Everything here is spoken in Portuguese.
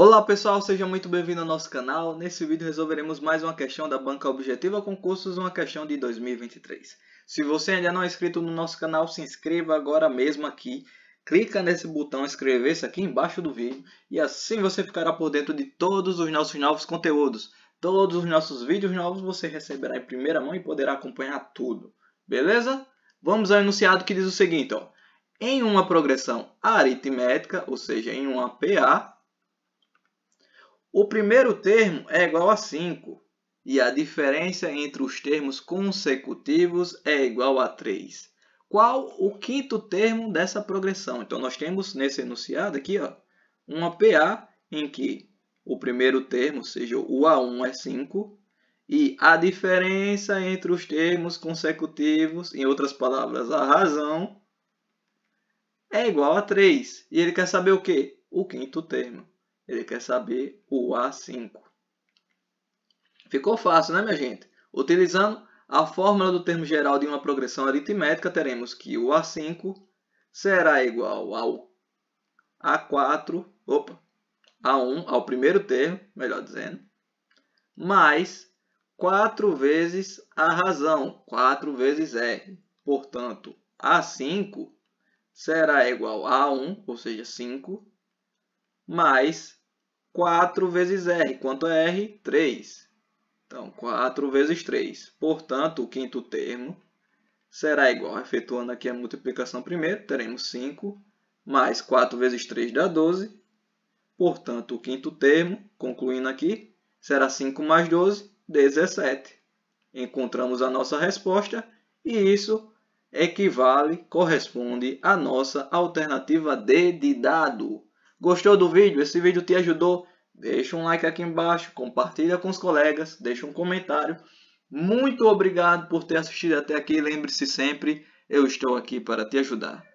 Olá pessoal, seja muito bem-vindo ao nosso canal. Nesse vídeo resolveremos mais uma questão da Banca Objetiva Concursos, uma questão de 2023. Se você ainda não é inscrito no nosso canal, se inscreva agora mesmo aqui. Clica nesse botão inscrever-se aqui embaixo do vídeo e assim você ficará por dentro de todos os nossos novos conteúdos. Todos os nossos vídeos novos você receberá em primeira mão e poderá acompanhar tudo. Beleza? Vamos ao enunciado que diz o seguinte, ó. Em uma progressão aritmética, ou seja, em uma PA, o primeiro termo é igual a 5 e a diferença entre os termos consecutivos é igual a 3. Qual o quinto termo dessa progressão? Então, nós temos nesse enunciado aqui ó, uma PA em que o primeiro termo, ou seja, o A1 é 5, e a diferença entre os termos consecutivos, em outras palavras, a razão, é igual a 3. E ele quer saber o quê? O quinto termo. Ele quer saber o A5. Ficou fácil, né, minha gente? Utilizando a fórmula do termo geral de uma progressão aritmética, teremos que o A5 será igual ao A4, opa, A1, ao primeiro termo, melhor dizendo, mais 4 vezes a razão, 4 vezes R. Portanto, A5 será igual a 1, ou seja, 5, mais 4 vezes R. Quanto é R? 3. Então, 4 vezes 3. Portanto, o quinto termo será igual, efetuando aqui a multiplicação primeiro, teremos 5 mais 4 vezes 3 dá 12. Portanto, o quinto termo, concluindo aqui, será 5 mais 12, 17. Encontramos a nossa resposta e isso equivale, corresponde à nossa alternativa D de dado. Gostou do vídeo? Esse vídeo te ajudou? Deixa um like aqui embaixo, compartilha com os colegas, deixa um comentário. Muito obrigado por ter assistido até aqui. Lembre-se sempre, eu estou aqui para te ajudar.